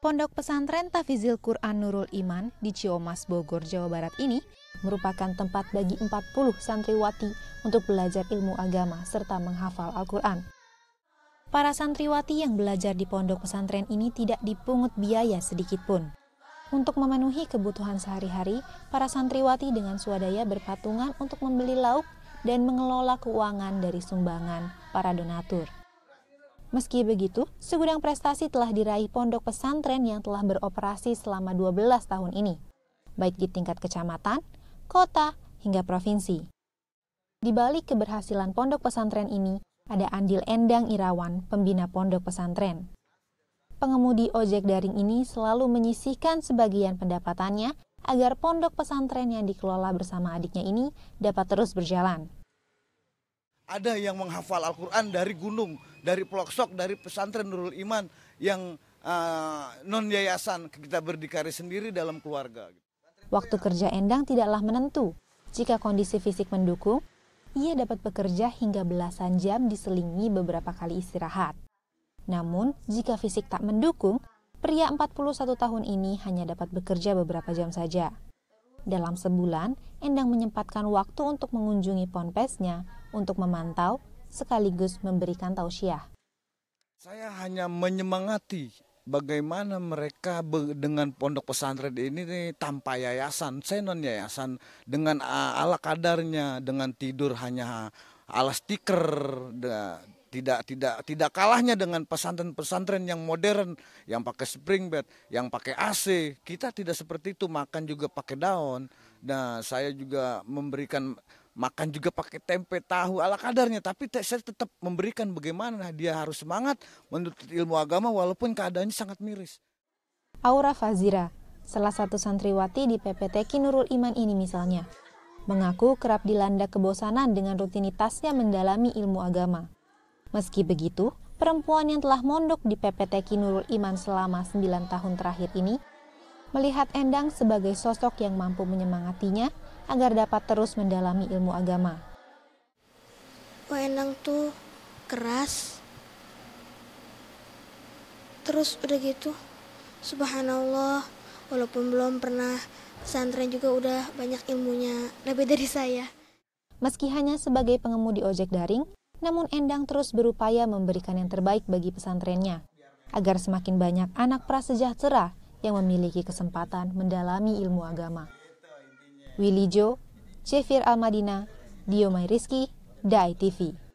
Pondok Pesantren Tafizil Quran Nurul Iman di Ciomas, Bogor, Jawa Barat ini merupakan tempat bagi 40 santriwati untuk belajar ilmu agama serta menghafal Al-Quran. Para santriwati yang belajar di pondok pesantren ini tidak dipungut biaya sedikit pun. Untuk memenuhi kebutuhan sehari-hari, para santriwati dengan swadaya berpatungan untuk membeli lauk dan mengelola keuangan dari sumbangan para donatur. Meski begitu, segudang prestasi telah diraih pondok pesantren yang telah beroperasi selama 12 tahun ini, baik di tingkat kecamatan, kota, hingga provinsi. Di balik keberhasilan pondok pesantren ini, ada andil Endang Irawan, pembina pondok pesantren. Pengemudi ojek daring ini selalu menyisihkan sebagian pendapatannya agar pondok pesantren yang dikelola bersama adiknya ini dapat terus berjalan ada yang menghafal Al-Quran dari gunung, dari pelosok, dari pesantren Nurul Iman yang uh, non yayasan kita berdikari sendiri dalam keluarga. Waktu kerja Endang tidaklah menentu. Jika kondisi fisik mendukung, ia dapat bekerja hingga belasan jam diselingi beberapa kali istirahat. Namun, jika fisik tak mendukung, pria 41 tahun ini hanya dapat bekerja beberapa jam saja. Dalam sebulan, Endang menyempatkan waktu untuk mengunjungi ponpesnya untuk memantau sekaligus memberikan tausiah. Saya hanya menyemangati bagaimana mereka dengan pondok pesantren ini nih, tanpa yayasan, senon yayasan dengan ala kadarnya, dengan tidur hanya ala stiker, tidak tidak tidak kalahnya dengan pesantren-pesantren yang modern yang pakai spring bed, yang pakai AC. Kita tidak seperti itu, makan juga pakai daun. Nah, saya juga memberikan makan juga pakai tempe tahu ala kadarnya tapi saya tetap memberikan bagaimana dia harus semangat menuntut ilmu agama walaupun keadaannya sangat miris. Aura Fazira, salah satu santriwati di PPT Kinurul Iman ini misalnya, mengaku kerap dilanda kebosanan dengan rutinitasnya mendalami ilmu agama. Meski begitu, perempuan yang telah mondok di PPT Kinurul Iman selama 9 tahun terakhir ini melihat Endang sebagai sosok yang mampu menyemangatinya agar dapat terus mendalami ilmu agama. Wenang tuh keras. Terus udah gitu, subhanallah, walaupun belum pernah pesantren juga udah banyak ilmunya, lebih dari saya. Meski hanya sebagai pengemudi ojek daring, namun Endang terus berupaya memberikan yang terbaik bagi pesantrennya, agar semakin banyak anak prasejahtera yang memiliki kesempatan mendalami ilmu agama. Willy Jo, Al Madina, Dio Rizky, Dai TV.